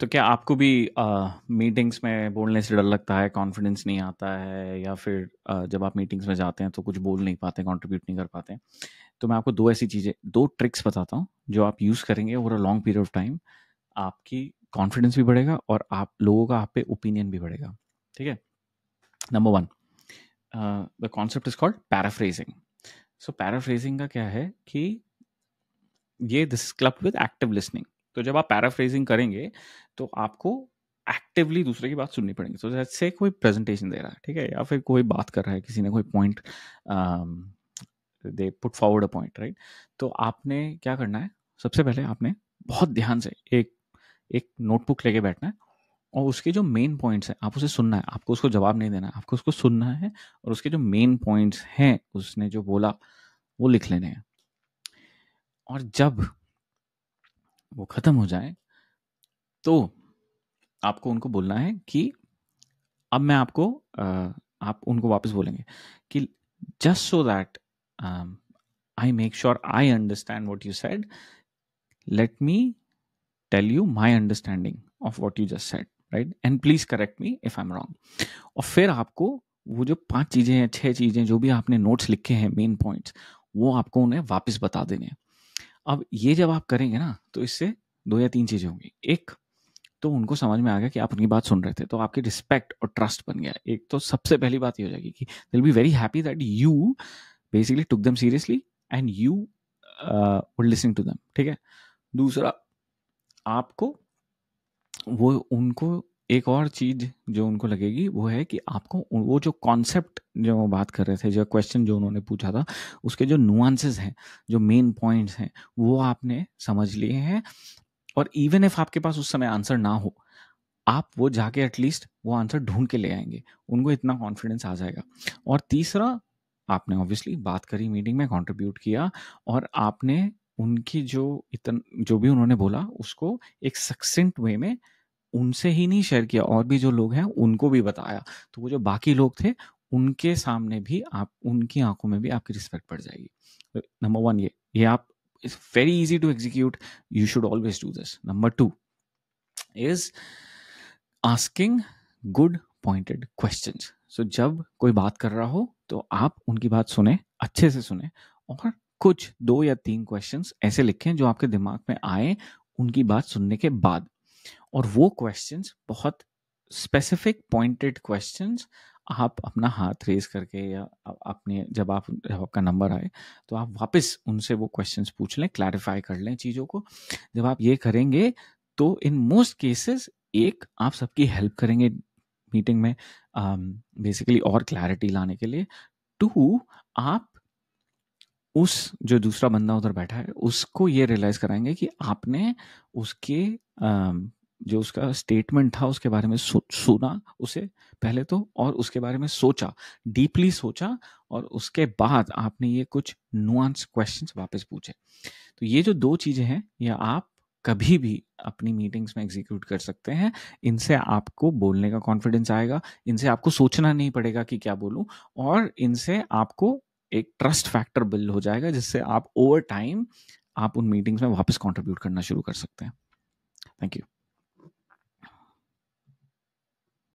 तो क्या आपको भी मीटिंग्स में बोलने से डर लगता है कॉन्फिडेंस नहीं आता है या फिर uh, जब आप मीटिंग्स में जाते हैं तो कुछ बोल नहीं पाते कंट्रीब्यूट नहीं कर पाते तो मैं आपको दो ऐसी चीज़ें दो ट्रिक्स बताता हूँ जो आप यूज़ करेंगे over a long period of time आपकी कॉन्फिडेंस भी बढ़ेगा और आप लोगों का आप पे ओपिनियन भी बढ़ेगा ठीक है number one the concept is called paraphrasing so paraphrasing का क्या है कि ये this club with active listening तो जब आप पैराफ्रेजिंग करेंगे तो आपको एक्टिवली दूसरे की बात सुननी पड़ेगी तो जैसे कोई प्रेजेंटेशन दे रहा है ठीक है या फिर कोई बात कर रहा है किसी ने कोई पॉइंट दे put forward a point right तो आपने क्या करना है सबसे पहले आपने बहुत ध्यान से एक एक नोटबुक लेके बैठना है और उसके जो मेन पॉइंट्स हैं आप उसे सुनना है आपको उसको जवाब नहीं देना है आपको उसको सुनना है और उसके जो मेन पॉइंट्स हैं उसने जो बोला वो लिख लेने हैं और जब वो ख़त्म हो जाए तो आपको उनको बोलना है कि अब मैं आपको आप उनको वापस बोलेंगे कि just so that I make sure I understand what you said let me tell you my understanding of what you just said right and please correct me if I am wrong और फिर आपको वो जो पांच चीजें हैं छह चीजें जो भी आपने नोट्स लिखे हैं मेन पॉइंट्स वो आपको उन्हें वापस बता देने हैं अब ये जब आप करेंगे ना तो इससे दो या तीन चीज़ें होंगी एक तो उनको समझ में आ गया कि आप उनकी बात सुन रहे थे तो आपकी रिस्पेक्ट और ट्रस्ट बन गया एक तो सबसे पहली बात ये हो जाएगी कि they'll be very happy that you basically took them seriously and you would listening to them ठीक है दूसरा आपको वो उनको एक और चीज जो उनको लगेगी वो है कि आपको वो जो कॉन्सेप्ट जो बात कर रहे थे जो क्वेश्चन जो उन्होंने पूछा था उसके जो नुआंसेस हैं जो मेन पॉइंट्स हैं वो आपने समझ लिए हैं और इवन इफ आपके पास उस समय आंसर ना हो आप वो जाके एटलीस्ट वो आंसर ढूंढ के ले आएंगे उनको इतना कॉन्फिडेंस आ जाएगा और तीसरा आपने ऑब्वियसली बात करी मीटिंग में कंट्रीब्यूट किया और आपने उनकी जो इतन जो भी उन्होंने बोला उसको एक सक्सेंट वे में उनसे ही नहीं शेयर किया और भी जो लोग हैं उनको भी बताया तो वो जो बाकी लोग थे उनके सामने भी आप उनकी आंखों में भी आपकी रिस्पेक्ट पड़ जाएगी नंबर तो वन ये ये आप it's very easy to execute you should always do this number two is asking good pointed question so जब कोई बात कर रहा हो तो आप उनकी बात सुने अच्छे से सुने और कुछ दो या तीन क्वेश्चंस ऐसे लिखें जो आपके दिमाग में आए उनकी बात सुनने के बाद और वो क्वेश्चंस बहुत स्पेसिफिक पॉइंटेड क्वेश्चंस आप अपना हाथ रेज करके या अपने जब आप जब आपका नंबर आए तो आप वापस उनसे वो क्वेश्चंस पूछ लें क्लैरिफाई कर लें चीज़ों को जब आप ये करेंगे तो इन मोस्ट केसेस एक आप सबकी हेल्प करेंगे मीटिंग में बेसिकली um, और क्लैरिटी लाने के लिए टू आप उस जो दूसरा बंदा उधर बैठा है उसको ये रियलाइज कराएंगे कि आपने उसके जो उसका स्टेटमेंट था उसके बारे में सु, सुना उसे पहले तो और उसके बारे में सोचा डीपली सोचा और उसके बाद आपने ये कुछ नुआंस क्वेश्चंस वापस पूछे तो ये जो दो चीज़ें हैं ये आप कभी भी अपनी मीटिंग्स में एग्जीक्यूट कर सकते हैं इनसे आपको बोलने का कॉन्फिडेंस आएगा इनसे आपको सोचना नहीं पड़ेगा कि क्या बोलूं और इनसे आपको एक ट्रस्ट फैक्टर बिल्ड हो जाएगा जिससे आप ओवर टाइम आप उन मीटिंग्स में वापस कंट्रीब्यूट करना शुरू कर सकते हैं थैंक यू